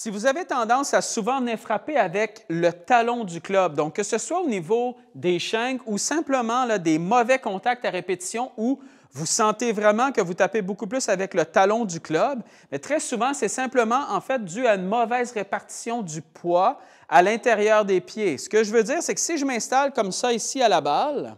Si vous avez tendance à souvent venir frapper avec le talon du club, donc que ce soit au niveau des shanks ou simplement là, des mauvais contacts à répétition où vous sentez vraiment que vous tapez beaucoup plus avec le talon du club, mais très souvent, c'est simplement en fait dû à une mauvaise répartition du poids à l'intérieur des pieds. Ce que je veux dire, c'est que si je m'installe comme ça ici à la balle,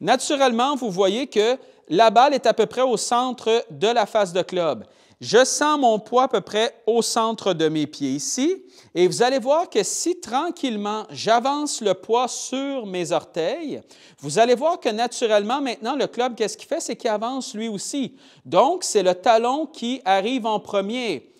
naturellement, vous voyez que la balle est à peu près au centre de la face de club je sens mon poids à peu près au centre de mes pieds ici, et vous allez voir que si tranquillement j'avance le poids sur mes orteils, vous allez voir que naturellement maintenant le club, qu'est-ce qu'il fait? C'est qu'il avance lui aussi. Donc, c'est le talon qui arrive en premier.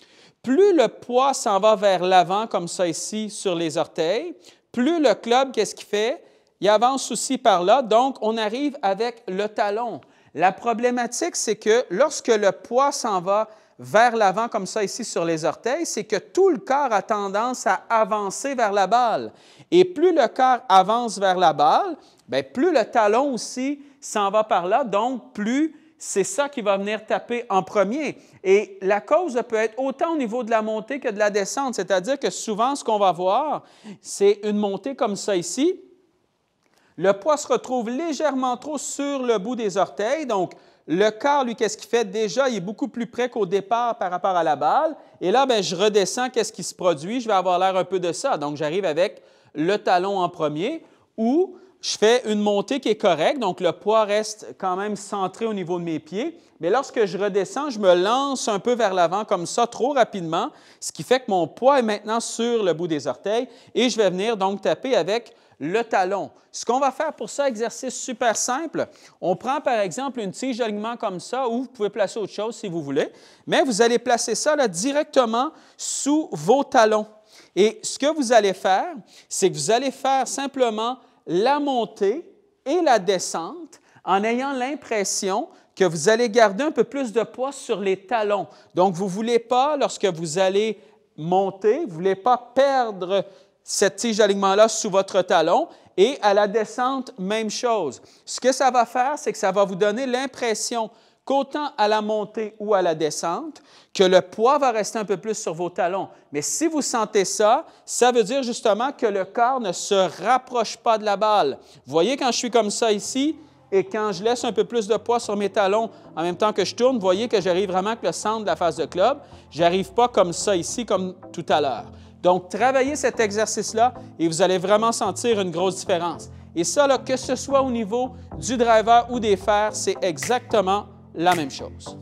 Plus le poids s'en va vers l'avant, comme ça ici, sur les orteils, plus le club, qu'est-ce qu'il fait? Il avance aussi par là, donc on arrive avec le talon. La problématique, c'est que lorsque le poids s'en va vers l'avant comme ça ici sur les orteils, c'est que tout le corps a tendance à avancer vers la balle. Et plus le corps avance vers la balle, bien, plus le talon aussi s'en va par là, donc plus c'est ça qui va venir taper en premier. Et la cause peut être autant au niveau de la montée que de la descente, c'est-à-dire que souvent ce qu'on va voir, c'est une montée comme ça ici, le poids se retrouve légèrement trop sur le bout des orteils. Donc, le corps, lui, qu'est-ce qu'il fait? Déjà, il est beaucoup plus près qu'au départ par rapport à la balle. Et là, ben, je redescends, qu'est-ce qui se produit? Je vais avoir l'air un peu de ça. Donc, j'arrive avec le talon en premier ou je fais une montée qui est correcte, donc le poids reste quand même centré au niveau de mes pieds. Mais lorsque je redescends, je me lance un peu vers l'avant comme ça, trop rapidement, ce qui fait que mon poids est maintenant sur le bout des orteils et je vais venir donc taper avec le talon. Ce qu'on va faire pour ça, exercice super simple, on prend par exemple une tige d'alignement comme ça ou vous pouvez placer autre chose si vous voulez, mais vous allez placer ça directement sous vos talons. Et ce que vous allez faire, c'est que vous allez faire simplement la montée et la descente en ayant l'impression que vous allez garder un peu plus de poids sur les talons. Donc, vous ne voulez pas, lorsque vous allez monter, vous ne voulez pas perdre cette tige d'alignement-là sous votre talon et à la descente, même chose. Ce que ça va faire, c'est que ça va vous donner l'impression qu'autant à la montée ou à la descente, que le poids va rester un peu plus sur vos talons. Mais si vous sentez ça, ça veut dire justement que le corps ne se rapproche pas de la balle. Vous voyez quand je suis comme ça ici et quand je laisse un peu plus de poids sur mes talons en même temps que je tourne, vous voyez que j'arrive vraiment avec le centre de la face de club. J'arrive pas comme ça ici comme tout à l'heure. Donc, travaillez cet exercice-là et vous allez vraiment sentir une grosse différence. Et ça, que ce soit au niveau du driver ou des fers, c'est exactement la même chose.